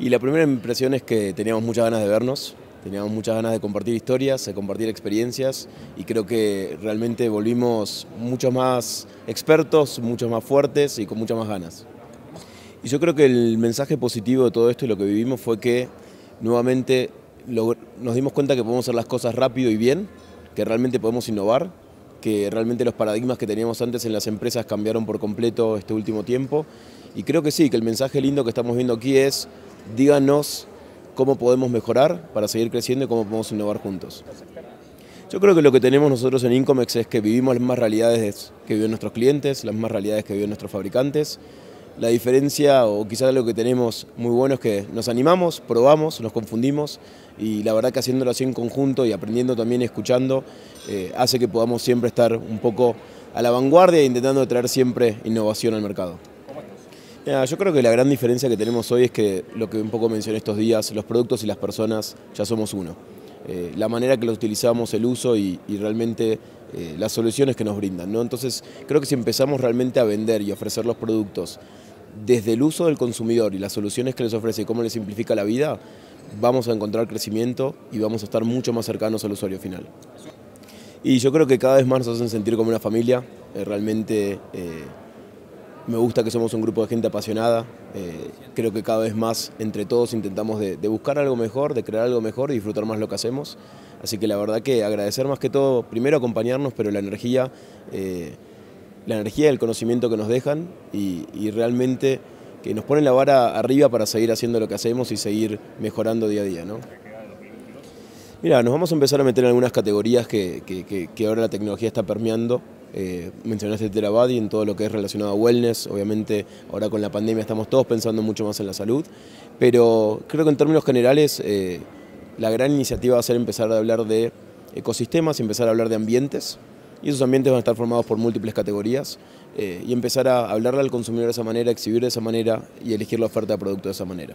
Y la primera impresión es que teníamos muchas ganas de vernos, teníamos muchas ganas de compartir historias, de compartir experiencias y creo que realmente volvimos mucho más expertos, mucho más fuertes y con muchas más ganas. Y yo creo que el mensaje positivo de todo esto y lo que vivimos fue que nuevamente nos dimos cuenta que podemos hacer las cosas rápido y bien, que realmente podemos innovar, que realmente los paradigmas que teníamos antes en las empresas cambiaron por completo este último tiempo y creo que sí, que el mensaje lindo que estamos viendo aquí es, díganos cómo podemos mejorar para seguir creciendo y cómo podemos innovar juntos. Yo creo que lo que tenemos nosotros en Incomex es que vivimos las más realidades que viven nuestros clientes, las más realidades que viven nuestros fabricantes. La diferencia, o quizás lo que tenemos muy bueno, es que nos animamos, probamos, nos confundimos y la verdad que haciéndolo así en conjunto y aprendiendo también y escuchando, eh, hace que podamos siempre estar un poco a la vanguardia e intentando traer siempre innovación al mercado yo creo que la gran diferencia que tenemos hoy es que lo que un poco mencioné estos días, los productos y las personas ya somos uno. Eh, la manera que los utilizamos, el uso y, realmente eh, las soluciones que nos brindan. Entonces creo que si empezamos realmente a vender y ofrecer los productos desde el uso del consumidor y las soluciones que les ofrece y cómo les simplifica la vida, vamos a encontrar crecimiento y vamos a estar mucho más cercanos al usuario final. Y yo creo que cada vez más nos hacen sentir como una familia, eh, realmente me gusta que somos un grupo de gente apasionada. Eh, creo que cada vez más entre todos intentamos de, buscar algo mejor, de crear algo mejor y disfrutar más lo que hacemos. Así que la verdad que agradecer más que todo, primero acompañarnos, pero la energía, eh, la energía, el conocimiento que nos dejan y, realmente que nos ponen la vara arriba para seguir haciendo lo que hacemos y seguir mejorando día a día, ¿no? Mira, nos vamos a empezar a meter en algunas categorías que ahora la tecnología está permeando. Eh, mencionaste Terabadi en todo lo que es relacionado a wellness, obviamente ahora con la pandemia estamos todos pensando mucho más en la salud, pero creo que en términos generales eh, la gran iniciativa va a ser empezar a hablar de ecosistemas, empezar a hablar de ambientes, y esos ambientes van a estar formados por múltiples categorías, eh, y empezar a hablarle al consumidor de esa manera, exhibir de esa manera y elegir la oferta de producto de esa manera.